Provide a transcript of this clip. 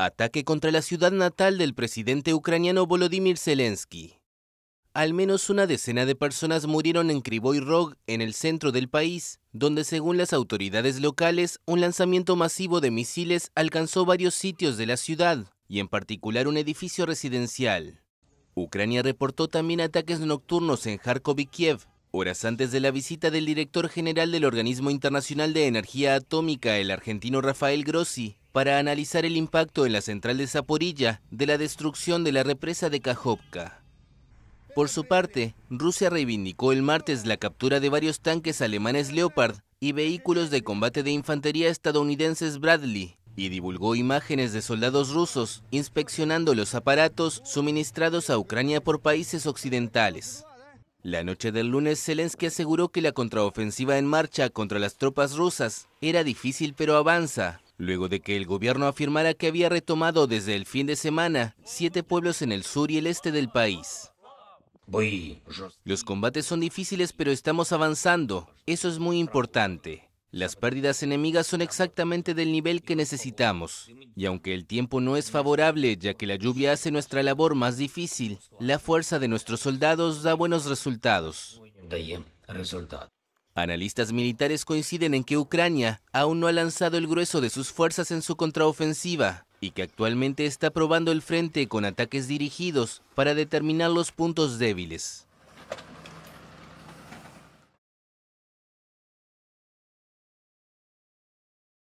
Ataque contra la ciudad natal del presidente ucraniano Volodymyr Zelensky. Al menos una decena de personas murieron en Kryvyi Rog, en el centro del país, donde según las autoridades locales, un lanzamiento masivo de misiles alcanzó varios sitios de la ciudad, y en particular un edificio residencial. Ucrania reportó también ataques nocturnos en Kharkov y Kiev, horas antes de la visita del director general del Organismo Internacional de Energía Atómica, el argentino Rafael Grossi, para analizar el impacto en la central de Zaporilla de la destrucción de la represa de Kajovka. Por su parte, Rusia reivindicó el martes la captura de varios tanques alemanes Leopard y vehículos de combate de infantería estadounidenses Bradley y divulgó imágenes de soldados rusos inspeccionando los aparatos suministrados a Ucrania por países occidentales. La noche del lunes, Zelensky aseguró que la contraofensiva en marcha contra las tropas rusas era difícil pero avanza, luego de que el gobierno afirmara que había retomado desde el fin de semana siete pueblos en el sur y el este del país. Los combates son difíciles, pero estamos avanzando. Eso es muy importante. Las pérdidas enemigas son exactamente del nivel que necesitamos. Y aunque el tiempo no es favorable, ya que la lluvia hace nuestra labor más difícil, la fuerza de nuestros soldados da buenos resultados. Analistas militares coinciden en que Ucrania aún no ha lanzado el grueso de sus fuerzas en su contraofensiva y que actualmente está probando el frente con ataques dirigidos para determinar los puntos débiles.